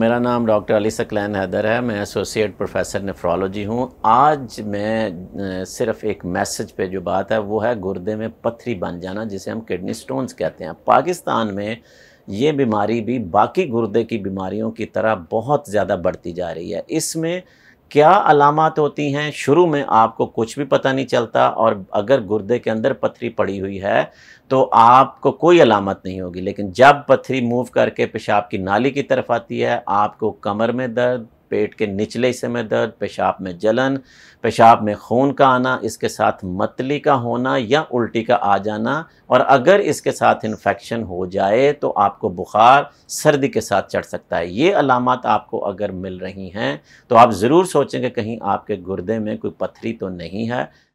मेरा नाम डॉक्टर अली सकलैन हैदर है मैं एसोसिएट प्रोफेसर नेफ्रोलॉजी हूँ आज मैं सिर्फ एक मैसेज पे जो बात है वो है गुर्दे में पथरी बन जाना जिसे हम किडनी स्टोन्स कहते हैं पाकिस्तान में ये बीमारी भी बाकी गुर्दे की बीमारियों की तरह बहुत ज़्यादा बढ़ती जा रही है इसमें क्या अलामत होती हैं शुरू में आपको कुछ भी पता नहीं चलता और अगर गुर्दे के अंदर पथरी पड़ी हुई है तो आपको कोई अलामत नहीं होगी लेकिन जब पथरी मूव करके पेशाब की नाली की तरफ आती है आपको कमर में दर्द पेट के निचले हिस्से में दर्द पेशाब में जलन पेशाब में खून का आना इसके साथ मतली का होना या उल्टी का आ जाना और अगर इसके साथ इन्फेक्शन हो जाए तो आपको बुखार सर्दी के साथ चढ़ सकता है ये अलामत आपको अगर मिल रही हैं तो आप ज़रूर सोचें कि कहीं आपके गुर्दे में कोई पथरी तो नहीं है